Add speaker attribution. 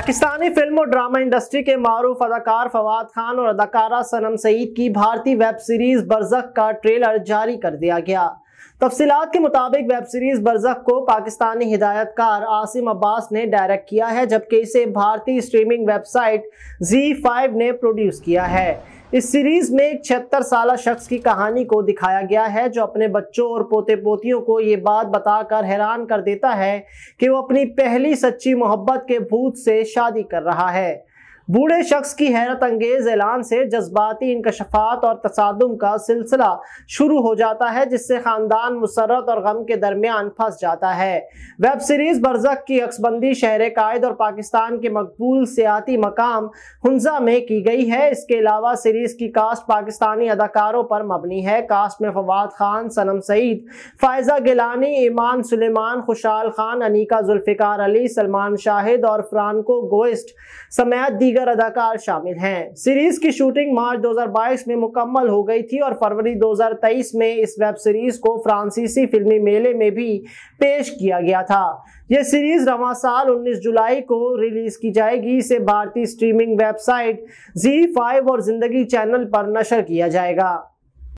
Speaker 1: Pakistani film और drama industry के मारूफ अदाकार फवाद खान और अदाकारा सनम सईद की भारतीय वेब सीरीज बरजक का ट्रेलर जारी कर दिया गया तफसीत के मुताबिक वेब सीरीज बरजक को पाकिस्तानी हिदायतकार आसिम अब्बास ने डायरेक्ट किया है जबकि इसे भारतीय स्ट्रीमिंग वेबसाइट जी फाइव ने प्रोड्यूस किया है इस सीरीज में एक छिहत्तर साल शख्स की कहानी को दिखाया गया है जो अपने बच्चों और पोते पोतियों को ये बात बताकर हैरान कर देता है कि वो अपनी पहली सच्ची मोहब्बत के भूत से शादी कर रहा है बूढ़े शख्स की हैरत अंगेज ऐलान से जज्बाती इंकशफात और तसादम का सिलसिला शुरू हो जाता है जिससे खानदान मुसरत और गम के दरमियान फंस जाता है वेब सीरीज बरजक की अक्सबंदी शहर कायद और पाकिस्तान के मकबूल सियाती मकाम हंजा में की गई है इसके अलावा सीरीज की कास्ट पाकिस्तानी अदाकारों पर मबनी है कास्ट में फवाद खान सनम सईद फायजा गिलानी ईमान सुलेमान खुशाल खान अनिका जुल्फ़िकार अली सलमान शाहिद और फ्रानको गोइस्ट समेत दीगर दीगर अदाकार शामिल हैं सीरीज की शूटिंग मार्च 2022 में मुकम्मल हो गई थी और फरवरी 2023 में इस वेब सीरीज को फ्रांसीसी फिल्मी मेले में भी पेश किया गया था यह सीरीज रवा साल 19 जुलाई को रिलीज की जाएगी इसे भारतीय स्ट्रीमिंग वेबसाइट जी फाइव और जिंदगी चैनल पर नशर किया जाएगा